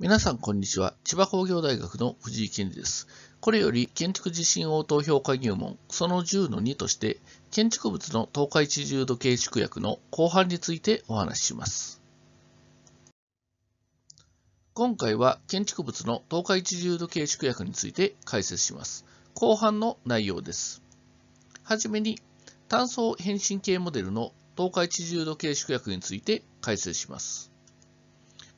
皆さん、こんにちは。千葉工業大学の藤井健二です。これより、建築地震応答評価入門、その10の2として、建築物の東海地重度計縮約の後半についてお話しします。今回は、建築物の東海地重度計縮約について解説します。後半の内容です。はじめに、単素変身系モデルの東海地重度計縮約について解説します。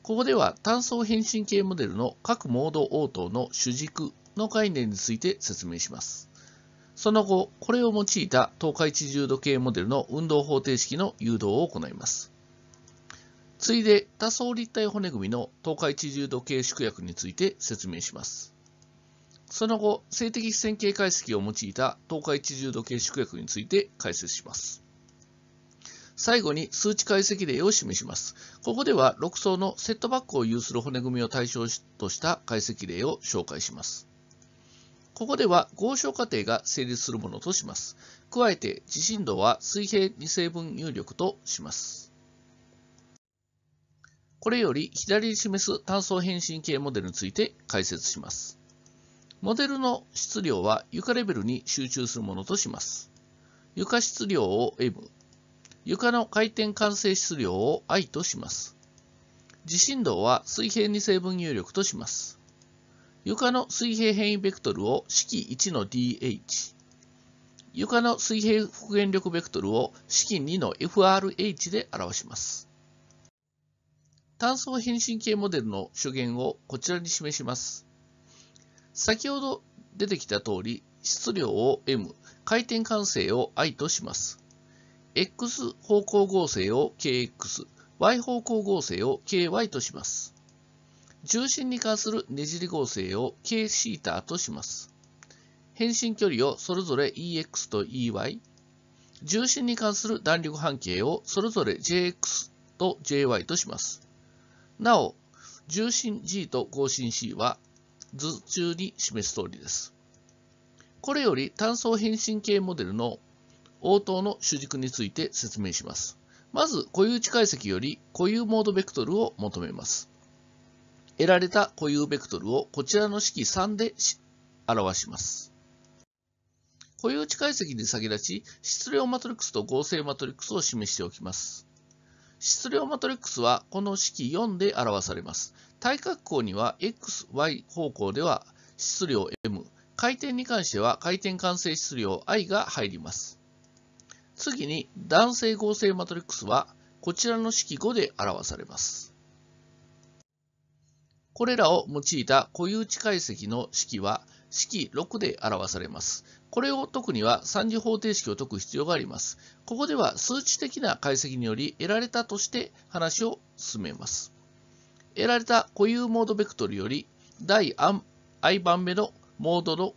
ここでは単層変身系モデルの各モード応答の主軸の概念について説明します。その後、これを用いた東海地重度系モデルの運動方程式の誘導を行います。次いで多層立体骨組みの東海地重度系縮約について説明します。その後、静的線形解析を用いた東海地重度系縮約について解説します。最後に数値解析例を示します。ここでは6層のセットバックを有する骨組みを対象とした解析例を紹介します。ここでは合小過程が成立するものとします。加えて地震度は水平2成分入力とします。これより左に示す単層変身系モデルについて解説します。モデルの質量は床レベルに集中するものとします。床質量を M、床の回転完成質量を I とします。地震動は水平に成分入力とします。床の水平変異ベクトルを式1の DH、床の水平復元力ベクトルを式2の FRH で表します。単素変身系モデルの所言をこちらに示します。先ほど出てきた通り、質量を M、回転完成を I とします。x 方向合成を kx、y 方向合成を ky とします。重心に関するねじり合成を kθ とします。変身距離をそれぞれ ex と ey、重心に関する弾力半径をそれぞれ jx と jy とします。なお、重心 g と合心 c は図中に示す通りです。これより単層変身系モデルの応答の主軸について説明します。まず、固有値解析より固有モードベクトルを求めます。得られた固有ベクトルをこちらの式3で表します。固有値解析に先立ち、質量マトリックスと合成マトリックスを示しておきます。質量マトリックスはこの式4で表されます。対角項には x、y 方向では質量 m、回転に関しては回転完成質量 i が入ります。次に男性合成マトリックスはこちらの式5で表されます。これらを用いた固有値解析の式は式6で表されます。これを解くには3次方程式を解く必要があります。ここでは数値的な解析により得られたとして話を進めます。得られた固有モードベクトルより第 i 番目のモードの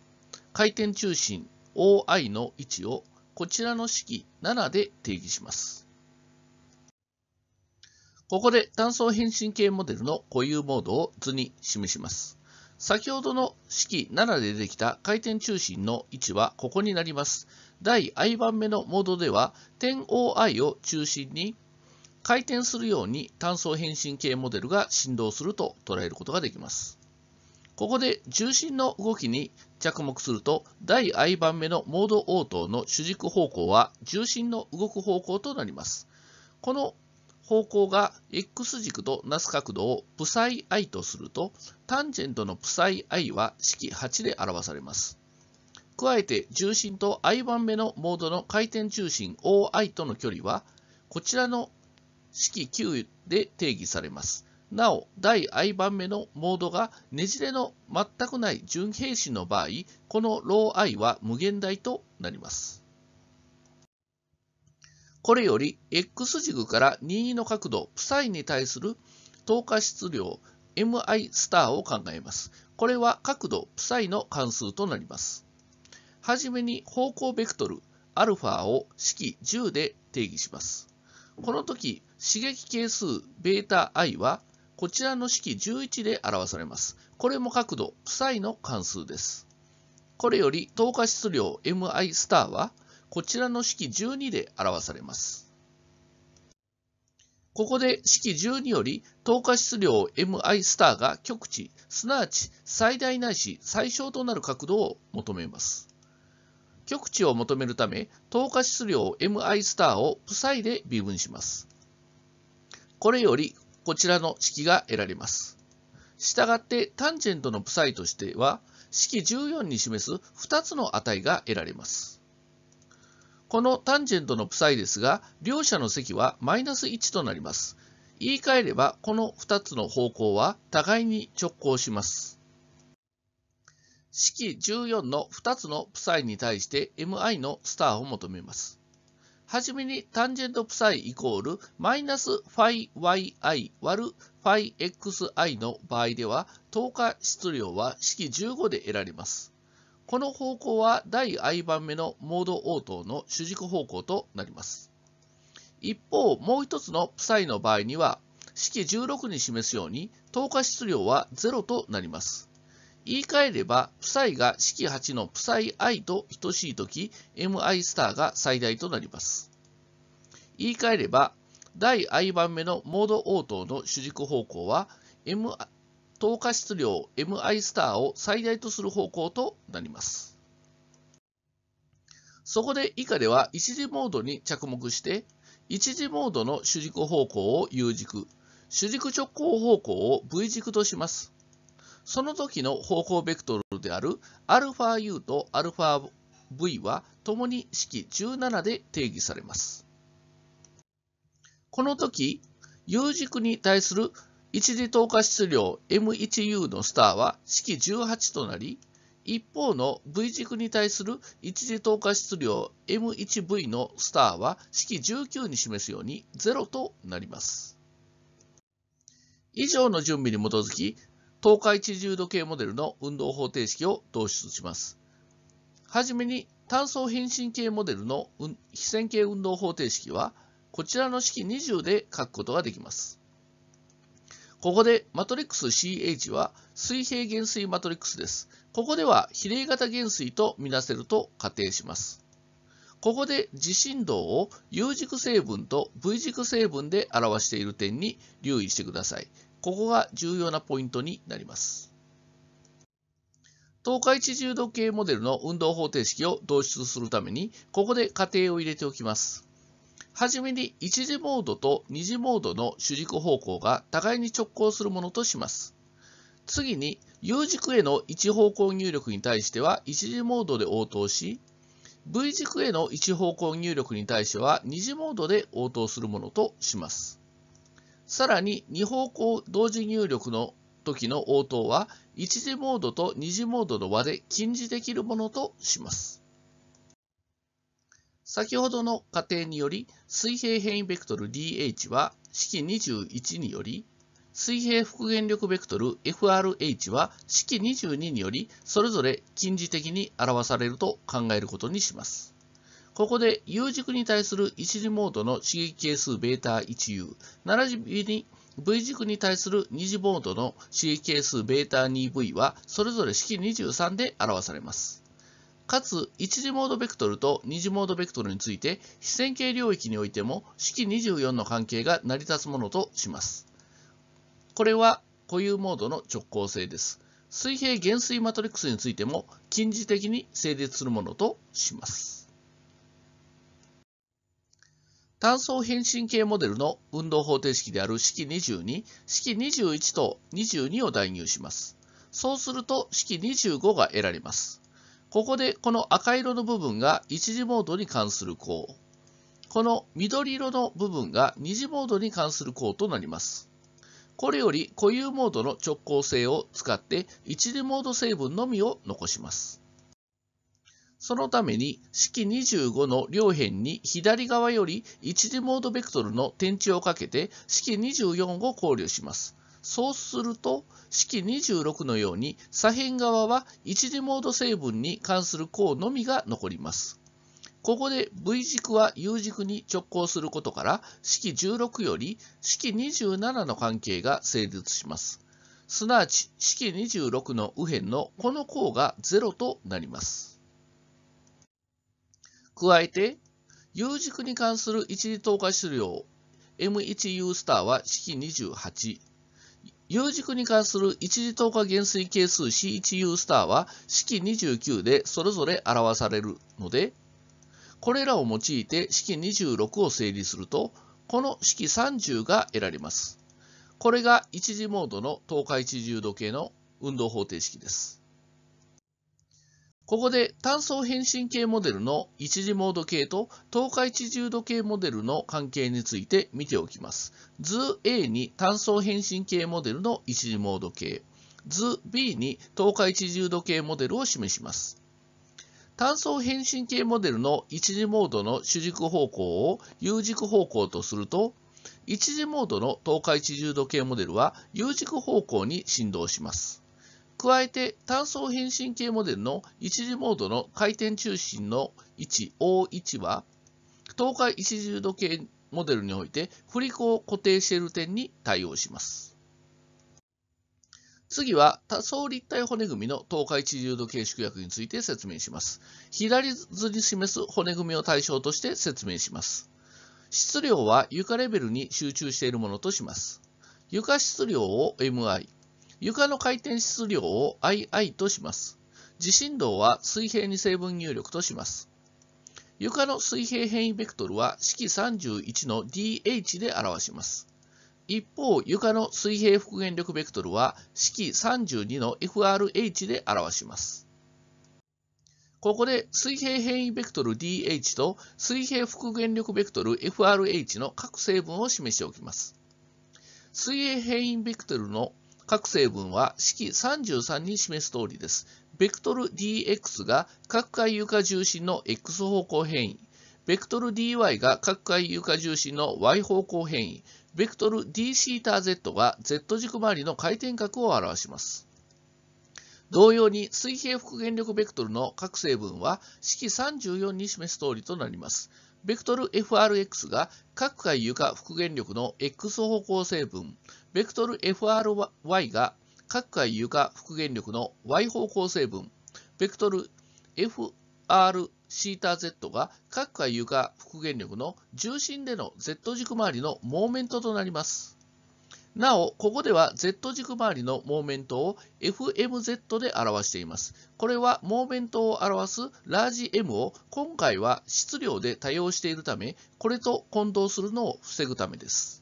回転中心 OI の位置をこちらの式7で定義します。ここで単相変身系モデルの固有モードを図に示します。先ほどの式7で出てきた回転中心の位置はここになります。第 i 番目のモードでは点 OI を中心に回転するように単相変身系モデルが振動すると捉えることができます。ここで重心の動きに着目すると、第 i 番目のモード応答の主軸方向は重心の動く方向となります。この方向が x 軸となす角度をプサイ i とすると、タンジェントのプサイ i は式8で表されます。加えて重心と i 番目のモードの回転中心 OI との距離は、こちらの式9で定義されます。なお、第 i 番目のモードがねじれの全くない純平子の場合、このロー i は無限大となります。これより、x 軸から任意の角度 ψ に対する透過質量 mi スターを考えます。これは角度 ψ の関数となります。はじめに方向ベクトル α を式10で定義します。この時、刺激係数 βi はこちらの式11で表されます。これも角度、負債の関数です。これより透過質量 mi スターは、こちらの式12で表されます。ここで式12より透過質量 mi スターが極値、すなわち最大ないし最小となる角度を求めます。極値を求めるため、透過質量 mi スターを負債で微分します。これよりこちらの式が得られます。したがって、タンジェントの負債としては、式14に示す2つの値が得られます。このタンジェントの負債ですが、両者の積はマイナス1となります。言い換えれば、この2つの方向は互いに直行します。式14の2つの負債に対して mi のスターを求めます。はじめにタンジェントプサイイコールマイナスファイ yi 割るファイ xi の場合では等価質量は式15で得られます。この方向は第 i 番目のモード応答の主軸方向となります。一方、もう一つのプサイの場合には式16に示すように等価質量は0となります。言い換えれば、負債が式8の負債 i と等しいとき、mi スターが最大となります。言い換えれば、第 i 番目のモード応答の主軸方向は、M、投下質量 mi スターを最大とする方向となります。そこで以下では一次モードに着目して、一次モードの主軸方向を U 軸、主軸直行方向を V 軸とします。その時の方向ベクトルである αu と αv はともに式17で定義されます。この時、U 軸に対する一次透過質量 M1U のスターは式18となり、一方の V 軸に対する一次透過質量 M1V のスターは式19に示すように0となります。以上の準備に基づき、東海地重度計モデルの運動方程式を導出します。はじめに単層変身系モデルの非線形運動方程式はこちらの式20で書くことができます。ここでマトリックス CH は水平減衰マトリックスです。ここでは比例型減衰とみなせると仮定します。ここで地震動を U 軸成分と V 軸成分で表している点に留意してください。ここが重要なポイントになります。東海地重度計モデルの運動方程式を導出するために、ここで仮定を入れておきます。はじめに1次モードと2次モードの主軸方向が互いに直行するものとします。次に U 軸への一方向入力に対しては1次モードで応答し、V 軸への一方向入力に対しては2次モードで応答するものとします。さらに2方向同時入力の時の応答は1次モードと2次モードの和で禁じできるものとします。先ほどの仮定により水平変異ベクトル DH は式21により水平復元力ベクトル FRH は式22によりそれぞれ近似的に表されると考えることにします。ここで U 軸に対する1次モードの刺激係数 β1u、並びに V 軸に対する2次モードの刺激係数 β2v はそれぞれ式23で表されます。かつ、1次モードベクトルと2次モードベクトルについて、非線形領域においても式24の関係が成り立つものとします。これは固有モードの直行性です。水平減衰マトリックスについても近似的に成立するものとします。単層変身系モデルの運動方程式である式22、式21と22を代入します。そうすると式25が得られます。ここでこの赤色の部分が一次モードに関する項。この緑色の部分が2次モードに関する項となります。これより固有モードの直行性を使って一次モード成分のみを残します。そのために式25の両辺に左側より一次モードベクトルの点値をかけて式24を考慮します。そうすると式26のように左辺側は一次モード成分に関する項のみが残ります。ここで V 軸は U 軸に直行することから式16より式27の関係が成立します。すなわち式26の右辺のこの項が0となります。加えて、U 軸に関する一時投下資料 M1U スターは式28。U 軸に関する一時投下減衰係数 C1U スターは式29でそれぞれ表されるので、これらを用いて式26を整理すると、この式30が得られます。これが一次モードの等価一重度計の運動方程式です。ここで単層変身系モデルの一次モード系と東海地重度系モデルの関係について見ておきます。図 A に単層変身系モデルの一次モード系、図 B に東海地重度系モデルを示します。単層変身系モデルの一次モードの主軸方向を U 軸方向とすると、一次モードの東海地重度系モデルは U 軸方向に振動します。加えて単層変身系モデルの一次モードの回転中心の位置 O1 は東海10度系モデルにおいて振り子を固定している点に対応します。次は多層立体骨組みの東海1重度計縮約について説明します。左図に示す骨組みを対象として説明します。質量は床レベルに集中しているものとします。床質量を MI、床の回転質量を II とします。地震動は水平に成分入力とします。床の水平変異ベクトルは式31の DH で表します。一方、床の水平復元力ベクトルは式32の FRH で表します。ここで水平変異ベクトル DH と水平復元力ベクトル FRH の各成分を示しておきます。水平変異ベクトルの各成分は式33に示す通りです。ベクトル dx が各回床重心の x 方向変異、ベクトル dy が各回床重心の y 方向変異、ベクトル dθz が z 軸周りの回転角を表します。同様に水平復元力ベクトルの各成分は式34に示す通りとなります。ベクトル frx が各回床復元力の x 方向成分、ベクトル FRY が各回床復元力の y 方向成分、ベクトル FRθz が各回床復元力の重心での z 軸周りのモーメントとなります。なお、ここでは Z 軸周りのモーメントを FMZ で表しています。これはモーメントを表すラージ M を今回は質量で多用しているため、これと混同するのを防ぐためです。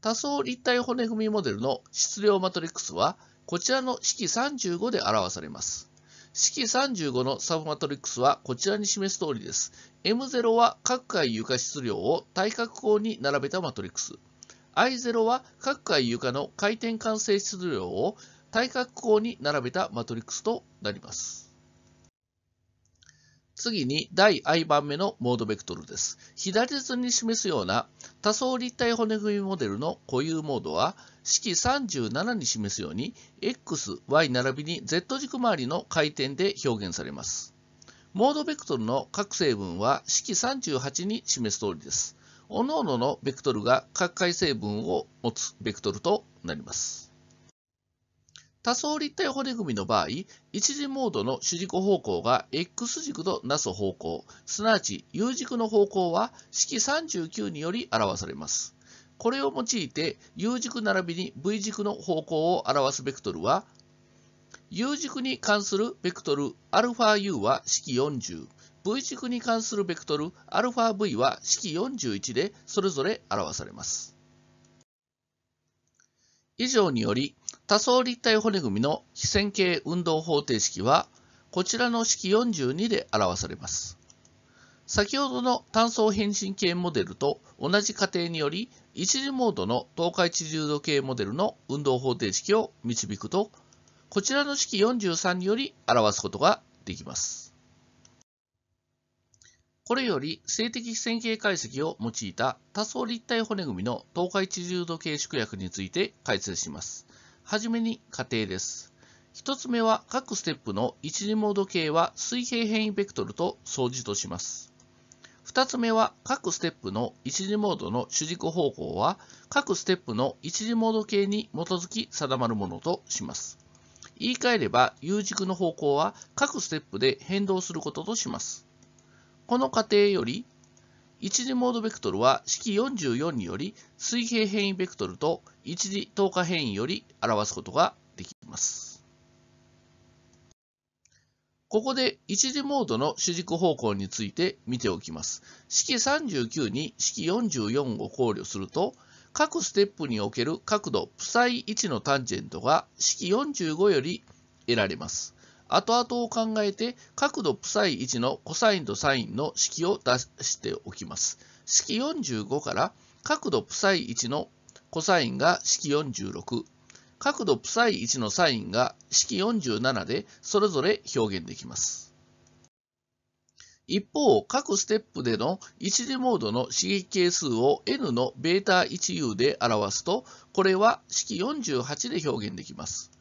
多層立体骨組みモデルの質量マトリックスは、こちらの式35で表されます。式35のサブマトリックスはこちらに示す通りです。M0 は各階床質量を対角項に並べたマトリックス。I0 は各階床の回転完成質量を対角項に並べたマトリックスとなります。次に第 i 番目のモードベクトルです。左図に示すような多層立体骨組みモデルの固有モードは式37に示すように x、y 並びに z 軸周りの回転で表現されます。モードベクトルの各成分は式38に示す通りです。各々のベクトルが各回成分を持つベクトルとなります。多層立体骨組みの場合、一次モードの主軸方向が X 軸となす方向、すなわち U 軸の方向は式39により表されます。これを用いて U 軸並びに V 軸の方向を表すベクトルは、U 軸に関するベクトル αu は式40、V 軸に関するベクトル αv は式41でそれぞれ表されます。以上により多層立体骨組みの非線形運動方程式は、こちらの式42で表されます。先ほどの単層変身系モデルと同じ過程により、一次モードの東海地重度系モデルの運動方程式を導くと、こちらの式43により表すことができます。これより静的非線形解析を用いた多層立体骨組みの東海地重度系縮約について解説します。はじめに仮定です。1つ目は各ステップの1、次モード系は水平変異ベクトルと相似とします。2つ目は各ステップの1次モードの主軸方向は各ステップの1次モード系に基づき定まるものとします。言い換えれば U 軸の方向は各ステップで変動することとします。この過程より一次モードベクトルは式44により水平変異ベクトルと一次等価変異より表すことができます。ここで一次モードの主軸方向について見ておきます。式39に式44を考慮すると、各ステップにおける角度 ψ1 のタンジェントが式45より得られます。後々を考えて角度 ψ1 の cos と sin の式を出しておきます。式45から角度 ψ1 の cos が式46、角度 ψ1 のサインが式47でそれぞれ表現できます。一方、各ステップでの一次モードの刺激係数を n の β1u で表すと、これは式48で表現できます。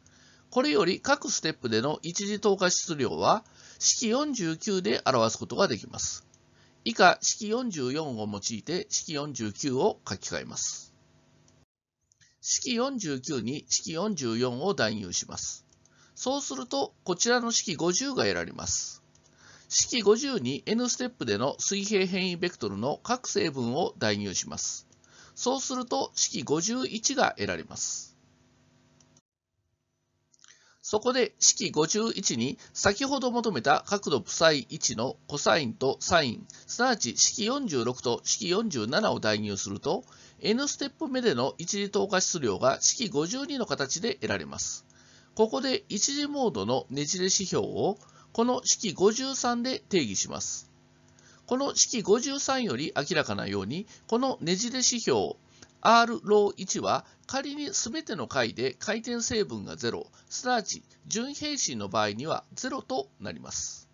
これより各ステップでの一次透過質量は式49で表すことができます。以下、式44を用いて式49を書き換えます。式49に式44を代入します。そうすると、こちらの式50が得られます。式50に n ステップでの水平変異ベクトルの各成分を代入します。そうすると、式51が得られます。そこで式51に先ほど求めた角度 ψ1 の cos と sin、すなわち式46と式47を代入すると、n ステップ目での一次透過質量が式52の形で得られます。ここで一次モードのねじれ指標をこの式53で定義します。この式53より明らかなように、このねじれ指標 R ロー1は仮に全ての回で回転成分が0、すなわち準平針の場合には0となります。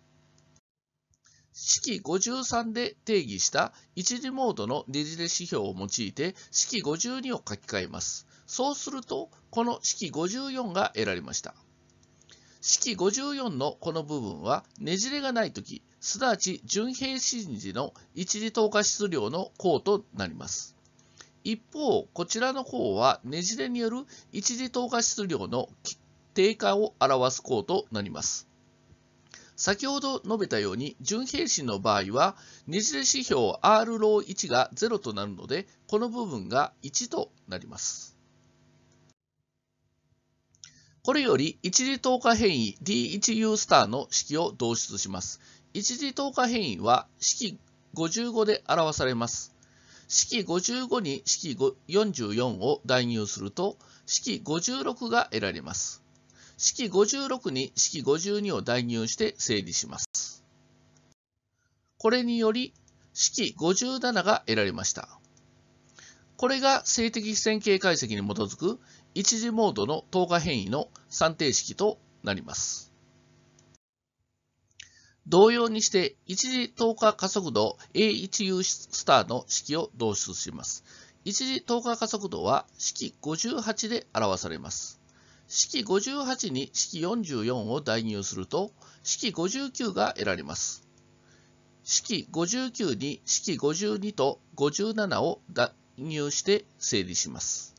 式53で定義した1次モードのねじれ指標を用いて式52を書き換えます。そうすると、この式54が得られました。式54のこの部分はねじれがない時すなわち準平針時の一次透過質量の項となります。一方、こちらの方はねじれによる一時投下質量の低下を表す項となります。先ほど述べたように、純平針の場合は、ねじれ指標 R ロー1が0となるので、この部分が1となります。これより一時投下変異 D1U スターの式を導出します。一時投下変異は式55で表されます。式55に式44を代入すると、式56が得られます。式56に式52を代入して整理します。これにより、式57が得られました。これが静的線形解析に基づく一次モードの等価変異の算定式となります。同様にして一時等価加速度 A1U スターの式を導出します。一時等価加速度は式58で表されます。式58に式44を代入すると式59が得られます。式59に式52と57を代入して整理します。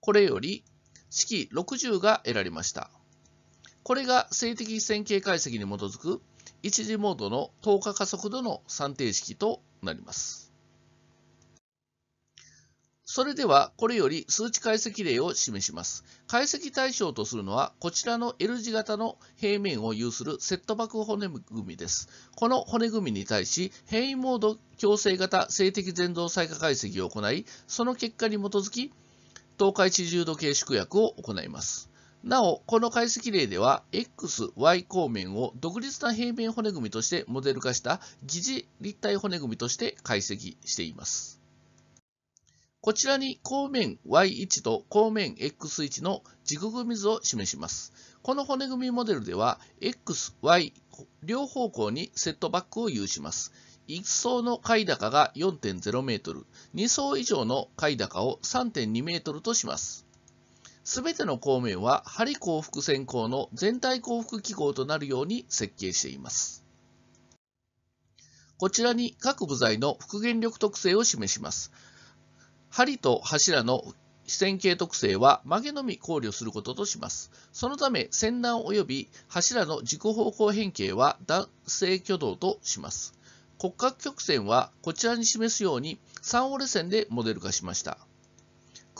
これより式60が得られました。これが静的線形解析に基づく一次モードの等価加速度の算定式となります。それではこれより数値解析例を示します。解析対象とするのはこちらの L 字型の平面を有するセットバック骨組みです。この骨組みに対し変異モード強制型静的前動再化解析を行い、その結果に基づき東海地重度計縮約を行います。なお、この解析例では、XY 光面を独立な平面骨組みとしてモデル化した疑似立体骨組みとして解析しています。こちらに光面 Y1 と光面 X1 の軸組み図を示します。この骨組みモデルでは、X、Y 両方向にセットバックを有します。1層の階高が4 0メートル、2層以上の階高を3 2メートルとします。すべての孔明は針幸福線香の全体幸福機構となるように設計しています。こちらに各部材の復元力特性を示します。針と柱の視線形特性は曲げのみ考慮することとします。そのため、先端及び柱の軸方向変形は男性挙動とします。骨格曲線はこちらに示すように3折れ線でモデル化しました。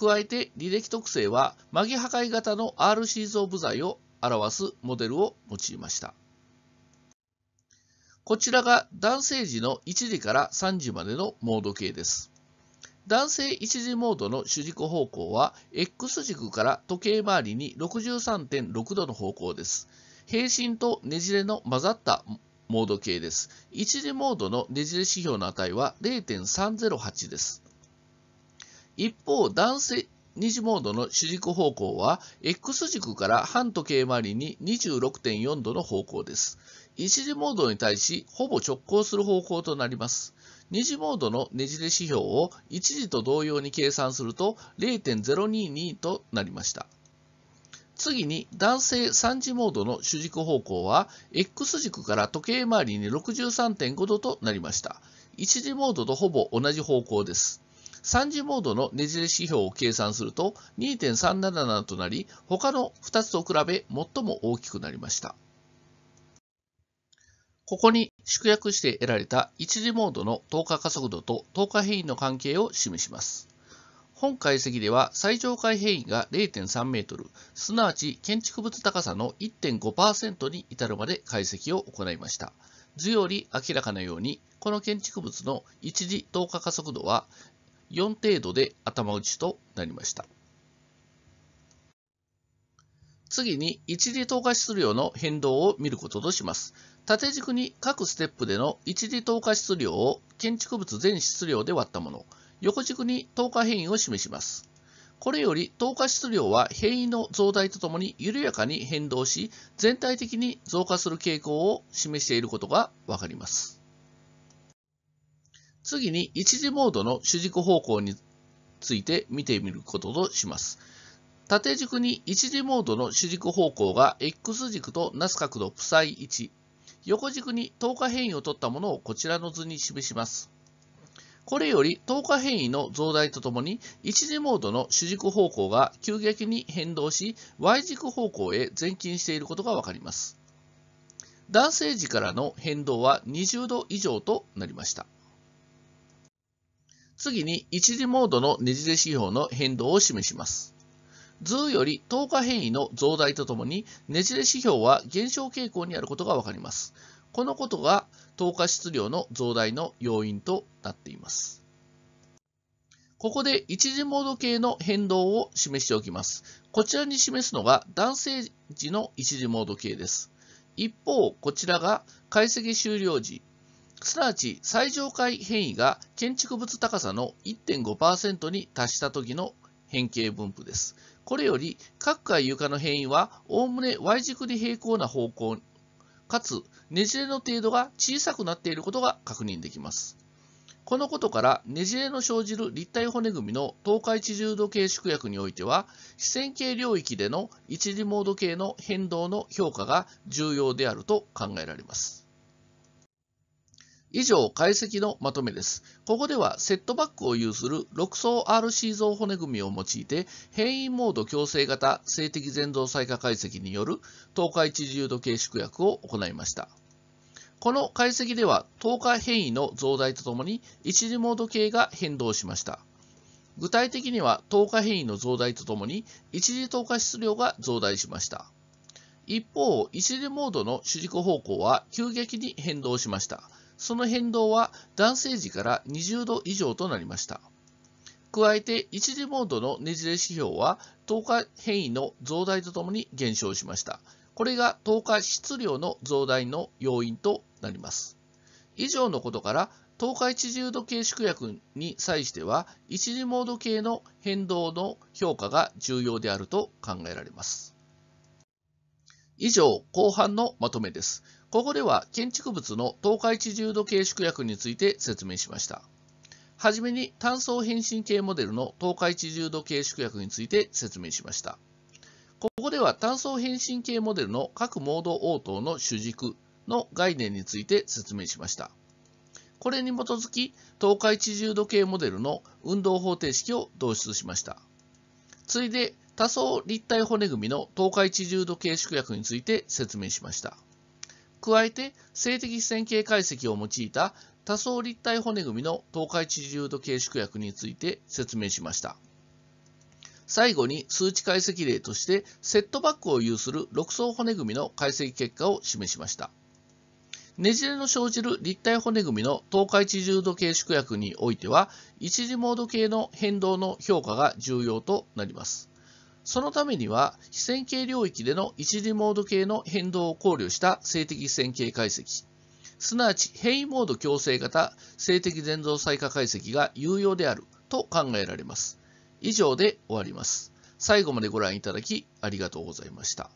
加えて履歴特性は曲げ破壊型の R シーズオブ材を表すモデルを用いました。こちらが男性時の1時から3時までのモード系です。男性1時モードの主軸方向は X 軸から時計回りに63.6度の方向です。平針とねじれの混ざったモード系です。1時モードのねじれ指標の値は0.308です。一方、男性、2モードの主軸方向は、X 軸から反時計回りに26.4度の方向です。一次モードに対し、ほぼ直行する方向となります。2次モードのねじれ指標を1次と同様に計算すると0.022となりました。次に男性3次モードの主軸方向は X 軸から時計回りに63.5度となりました。一次モードとほぼ同じ方向です。3次モードのねじれ指標を計算すると2.377となり、他の2つと比べ最も大きくなりました。ここに縮約して得られた1次モードの等価加速度と等価変異の関係を示します。本解析では最上階変異が 0.3m、すなわち建築物高さの1.5%に至るまで解析を行いました。図より明らかなように、この建築物の一時等価加速度は4程度で頭打ちとなりました。次に一時投下質量の変動を見ることとします。縦軸に各ステップでの一次透過質量を建築物全質量で割ったもの、横軸に投下変異を示します。これより投下質量は変異の増大とともに緩やかに変動し、全体的に増加する傾向を示していることがわかります。次に一次モードの主軸方向について見てみることとします。縦軸に一次モードの主軸方向が X 軸となす角度 Ψ1、横軸に等価変異を取ったものをこちらの図に示します。これより等価変異の増大とともに、一次モードの主軸方向が急激に変動し、Y 軸方向へ前進していることがわかります。男性時からの変動は20度以上となりました。次に一次モードのねじれ指標の変動を示します。図より10日変異の増大とともに、ねじれ指標は減少傾向にあることがわかります。このことが10日質量の増大の要因となっています。ここで一次モード系の変動を示しておきます。こちらに示すのが男性時の一次モード系です。一方、こちらが解析終了時、すなわち最上階変異が建築物高さの1.5%に達した時の変形分布です。これより各階床の変異はおおむね Y 軸に平行な方向、かつねじれの程度が小さくなっていることが確認できます。このことからねじれの生じる立体骨組みの東海地重度計縮約においては視線系領域での一次モード系の変動の評価が重要であると考えられます。以上、解析のまとめです。ここでは、セットバックを有する6層 RC 像骨組みを用いて、変異モード強制型性的前臓再化解析による東海地重度計縮薬を行いました。この解析では、東海変異の増大とともに、一次モード系が変動しました。具体的には、東海変異の増大とともに、一次透過質量が増大しました。一方、一次モードの主軸方向は急激に変動しました。その変動は男性時から20度以上となりました。加えて、一次モードのねじれ指標は10日変異の増大とともに減少しました。これが10日質量の増大の要因となります。以上のことから、東海地重度計縮約に際しては、一次モード系の変動の評価が重要であると考えられます。以上、後半のまとめです。ここでは建築物の東海地重度計縮約について説明しました。はじめに単層変身系モデルの東海地重度計縮約について説明しました。ここでは単層変身系モデルの各モード応答の主軸の概念について説明しました。これに基づき東海地重度計モデルの運動方程式を導出しました。次いで多層立体骨組みの東海地重度計縮約について説明しました。加えて、性的線形解析を用いた多層立体骨組みの東海地重度計縮薬について説明しました。最後に数値解析例としてセットバックを有する6層骨組みの解析結果を示しました。ねじれの生じる立体骨組みの東海地重度計縮薬においては、一次モード系の変動の評価が重要となります。そのためには、非線形領域での一次モード系の変動を考慮した性的非線形解析、すなわち変異モード強制型性的伝導再化解析が有用であると考えられます。以上で終わります。最後までご覧いただきありがとうございました。